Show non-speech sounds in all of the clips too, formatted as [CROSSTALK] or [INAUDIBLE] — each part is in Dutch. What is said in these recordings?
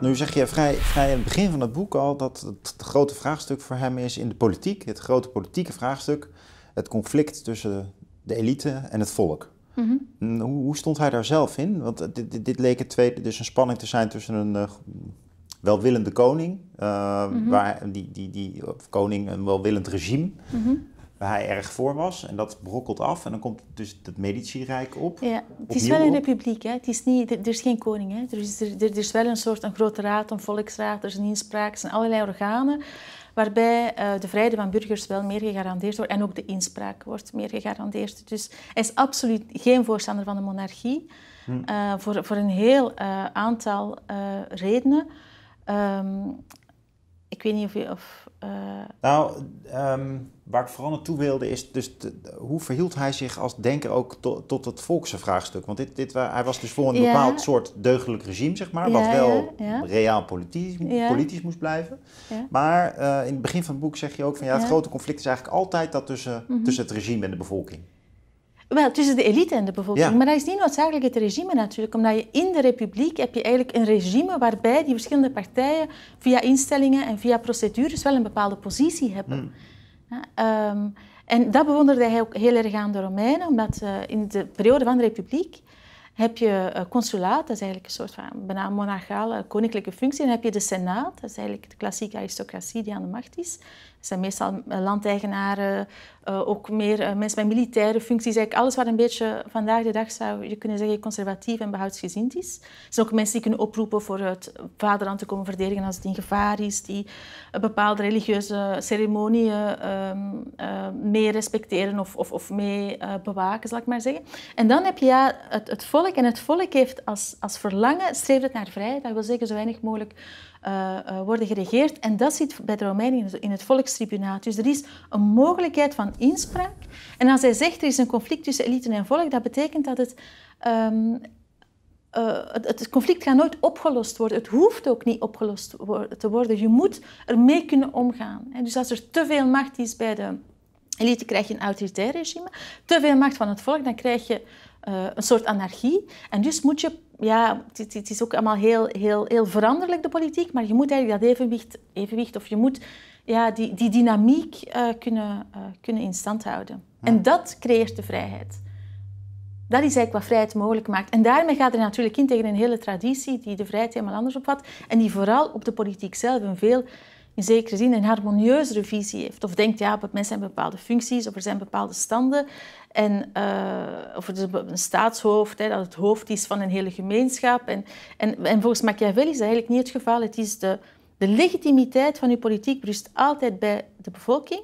Nu zeg je vrij, vrij aan het begin van het boek al dat het grote vraagstuk voor hem is in de politiek, het grote politieke vraagstuk, het conflict tussen de elite en het volk. Mhm. hoe, hoe, stond hij daar zelf in? Want dit, dit, dit leek het tweede, dus een spanning te zijn tussen een eh, welwillende koning, eh, mhm. waar, die, die, die, koning een welwillend regime, mhm waar hij erg voor was. En dat brokkelt af en dan komt dus het Medici-rijk op. Ja, het is wel een republiek. Hè? Het is niet, er, is geen koning. Hè? Er, is, er, er is wel een soort een grote raad, een volksraad, er is een inspraak, er zijn allerlei organen waarbij eh, de vrijheid van burgers wel meer gegarandeerd wordt en ook de inspraak wordt meer gegarandeerd. Dus hij is absoluut geen voorstander van de monarchie, hm. eh, voor, voor een heel eh, aantal redenen. Ehm, weet niet of... Je, of eh, Nou, ehm, waar ik vooral naartoe wilde is dus hoe verhield hij zich als denker ook tot het volkse vraagstuk? Want dit, dit, hij was dus voor een bepaald soort deugdelijk regime, zeg maar, wat wel reaal politisch, moest blijven. Maar eh, in het begin van het boek zeg je ook van ja, het grote conflict is eigenlijk altijd dat tussen, mhm. tussen het regime en de bevolking. Wel, tussen de elite en de bevolking. Maar dat is niet noodzakelijk het regime natuurlijk. Omdat je in de republiek heb je eigenlijk een regime waarbij die verschillende partijen via instellingen en via procedures wel een bepaalde positie hebben. Hmm. Ehm, en dat bewonderde hij ook heel erg aan de Romeinen, omdat eh, in de periode van de republiek heb je uh, consulaat, dat is eigenlijk een soort van bijna monarchale eh, koninklijke functie. En dan heb je de senaat, dat is eigenlijk de klassieke aristocratie die aan de macht is zijn meestal eh, landeigenaren, eh, ook meer eh, mensen met militaire functies. Eigenlijk alles wat een beetje vandaag de dag zou je kunnen zeggen conservatief en behoudsgezind is. Er zijn ook mensen die kunnen oproepen voor het vaderland te komen verdedigen als het in gevaar is, die bepaalde religieuze ceremonieën ehm, meer respecteren of, of, of mee bewaken, zal ik maar zeggen. En dan heb je ja, het, het volk. En het volk heeft als, als verlangen, streeft het naar vrijheid. Dat wil zeggen zo weinig mogelijk uh, worden geregeerd. En dat zit bij de Romeinen in het volkstribunaat. Dus er is een mogelijkheid van inspraak. En als hij zegt er is een conflict tussen elite en volk, dat betekent dat het... Ehm, eh, het, conflict gaat nooit opgelost worden. Het hoeft ook niet opgelost te worden. Je moet ermee kunnen omgaan. Dus als er te veel macht is bij de elite, krijg je een autoritair regime. Te veel macht van het volk, dan krijg je een soort anarchie. En dus moet je ja, het, is ook allemaal heel, heel, heel veranderlijk, de politiek. Maar je moet eigenlijk dat evenwicht, evenwicht of je moet ja, die, die dynamiek eh, kunnen, eh, kunnen in stand houden. En dat creëert de vrijheid. Dat is eigenlijk wat vrijheid mogelijk maakt. En daarmee gaat er natuurlijk in tegen een hele traditie die de vrijheid helemaal anders opvat. En die vooral op de politiek zelf een veel in zekere zin een harmonieuzere visie heeft. Of denkt, ja, mensen hebben bepaalde functies of er zijn bepaalde standen. En, eh, of het een staatshoofd, hè, dat het hoofd is van een hele gemeenschap. En, en, en volgens Machiavelli is dat eigenlijk niet het geval. Het is de, de legitimiteit van uw politiek rust altijd bij de bevolking.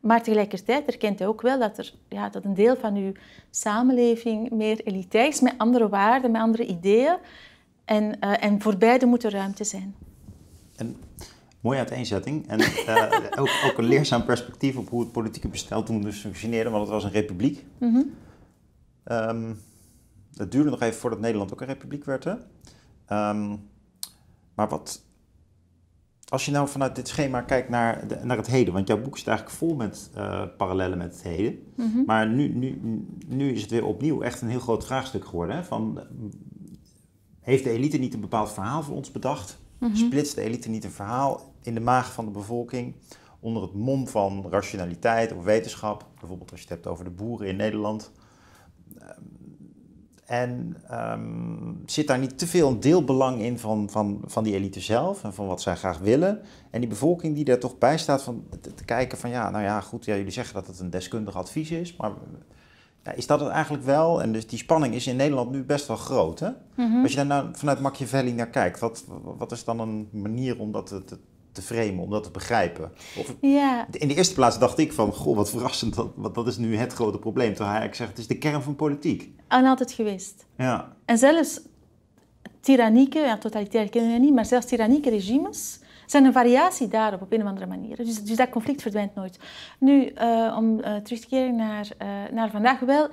Maar tegelijkertijd erkent hij ook wel dat, er, ja, dat een deel van uw samenleving meer elitair is, met andere waarden, met andere ideeën. En, eh, en voor beide moet er ruimte zijn. En Mooie uiteenzetting. En eh, ook, ook, een leerzaam perspectief op hoe het politieke bestel toen dus functioneerde, want het was een republiek. Mm het duurde nog even voordat Nederland ook een republiek werd. Hè? Ehm, maar wat, als je nou vanuit dit schema kijkt naar, naar het heden, want jouw boek is eigenlijk vol met uh, parallellen met het heden. Mhm. Maar nu, nu, nu is het weer opnieuw echt een heel groot vraagstuk geworden. Hè? Van, heeft de elite niet een bepaald verhaal voor ons bedacht? Mhm. Splitst de elite niet een verhaal in de maag van de bevolking onder het mom van rationaliteit of wetenschap? Bijvoorbeeld als je het hebt over de boeren in Nederland. Ehm, en ehm, zit daar niet te veel een deelbelang in van, van, van die elite zelf en van wat zij graag willen? En die bevolking die daar toch bij staat van te, te kijken van ja, nou ja, goed, ja, jullie zeggen dat het een deskundig advies is, maar is dat het eigenlijk wel? En dus die spanning is in Nederland nu best wel groot. Hè? Mhm. Als je daar nou vanuit Machiavelli naar kijkt, wat, wat is dan een manier om dat te, te, te framen, om dat te begrijpen? Of, ja. In de eerste plaats dacht ik van, goh, wat verrassend, dat, dat is nu het grote probleem. Terwijl hij eigenlijk zegt, het is de kern van politiek. En altijd geweest. Ja. En zelfs tyrannieke, ja, totalitaire kennen we niet, maar zelfs tyrannieke regimes zijn een variatie daarop op een of andere manier. Dus, dus dat conflict verdwijnt nooit. Nu, eh, om eh, terug te keren naar, eh, naar vandaag, wel,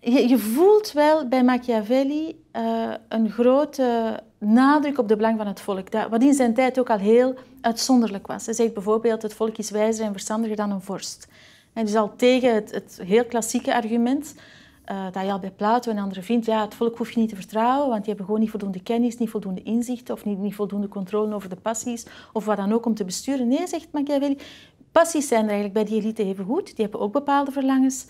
je, voelt wel bij Machiavelli een grote nadruk op de belang van het volk. Dat, wat in zijn tijd ook al heel uitzonderlijk was. Hij zegt bijvoorbeeld, het volk is wijzer en verstandiger dan een vorst. En dus al tegen het, het heel klassieke argument eh, dat je al bij Plato en anderen vindt, ja, het volk hoef je niet te vertrouwen, want die hebben gewoon niet voldoende kennis, niet voldoende inzicht of niet, niet voldoende controle over de passies of wat dan ook om te besturen. Nee, zegt Machiavelli, passies zijn eigenlijk bij die elite even goed, die hebben ook bepaalde verlangens.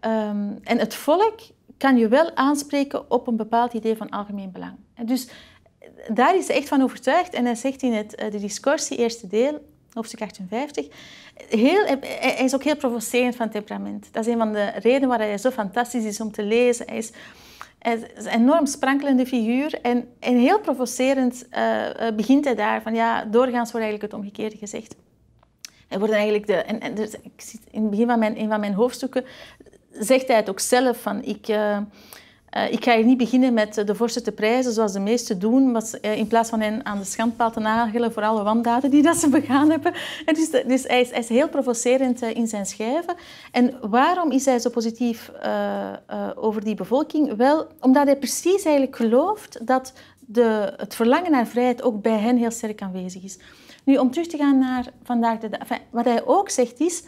Ehm, en het volk kan je wel aanspreken op een bepaald idee van algemeen belang. En dus daar is hij echt van overtuigd en hij zegt in het, eh, de discussie, eerste deel, hoofdstuk 58. Heel, hij is ook heel provocerend van temperament. Dat is een van de redenen waarom hij zo fantastisch is om te lezen. Hij is, een enorm sprankelende figuur en, heel provocerend eh, eh, begint hij daar. Van, ja, doorgaans wordt eigenlijk het omgekeerde gezegd. Hij wordt eigenlijk de, en, en dus, ik in het begin van mijn, een van mijn hoofdstukken zegt hij het ook zelf. Van, ik, eh, eh, ik ga hier niet beginnen met eh, de voorste te prijzen, zoals de meesten doen. Maar, eh, in plaats van hen aan de schandpaal te nagelen voor alle wandaden die dat ze [LAUGHS] begaan hebben. dus, hij, is, is, heel provocerend in zijn schrijven. En waarom is hij zo positief over die bevolking? Wel, omdat hij precies eigenlijk gelooft dat de, het verlangen naar vrijheid ook bij hen heel sterk aanwezig is. Nu, om terug te gaan naar vandaag de dag. Enfin, wat hij ook zegt is,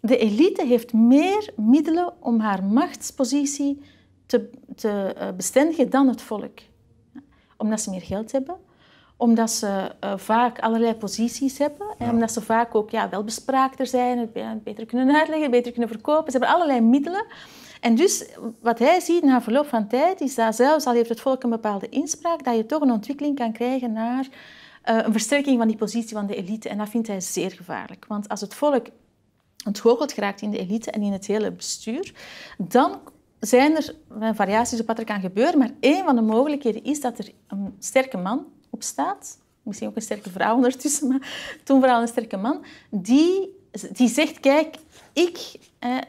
de elite heeft meer middelen om haar machtspositie te, te eh, bestendigen dan het volk. Omdat ze meer geld hebben, omdat ze eh, vaak allerlei posities hebben. En omdat ze vaak ook ja, welbespraakter zijn, het beter kunnen uitleggen, beter kunnen verkopen. Ze hebben allerlei middelen. En dus wat hij ziet na verloop van tijd is dat zelfs al heeft het volk een bepaalde inspraak, dat je toch een ontwikkeling kan krijgen naar eh, een versterking van die positie van de elite. En dat vindt hij zeer gevaarlijk. Want als het volk ontgoocheld geraakt in de elite en in het hele bestuur, dan zijn er variaties op wat er kan gebeuren, maar één van de mogelijkheden is dat er een sterke man op staat, misschien ook een sterke vrouw ondertussen, maar toen vooral een sterke man, die, die zegt, kijk, ik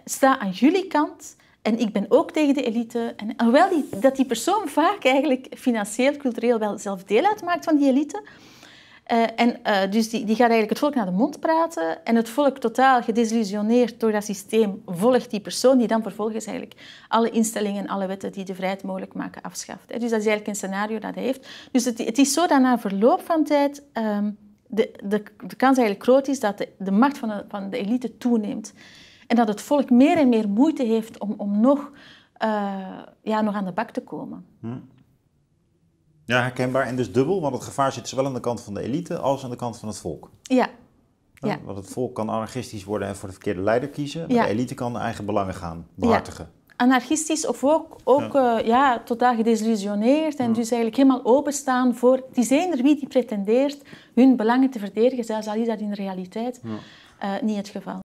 sta aan jullie kant en ik ben ook tegen de elite. En hoewel die, dat die persoon vaak eigenlijk financieel, cultureel wel zelf deel uitmaakt van die elite, eh, en eh, dus die, die gaat eigenlijk het volk naar de mond praten. En het volk totaal gedesillusioneerd door dat systeem volgt die persoon die dan vervolgens eigenlijk alle instellingen en alle wetten die de vrijheid mogelijk maken afschaft. Dus dat is eigenlijk een scenario dat hij heeft. Dus het, het is zo dat na verloop van tijd ehm, de, de, de, kans eigenlijk groot is dat de, de macht van de, van de elite toeneemt. En dat het volk meer en meer moeite heeft om, om nog, eh, ja, nog aan de bak te komen. Hm. Ja, herkenbaar en dus dubbel, want het gevaar zit zowel aan de kant van de elite als aan de kant van het volk. Ja. Nou, ja. Want het volk kan anarchistisch worden en voor de verkeerde leider kiezen. Maar de elite kan de eigen belangen gaan behartigen. Ja. Anarchistisch of ook, ook ja. Uh, ja totaal gedesillusioneerd en dus eigenlijk helemaal openstaan voor... Het is eender wie die pretendeert hun belangen te verdedigen, zelfs al is dat in de realiteit eh, niet het geval.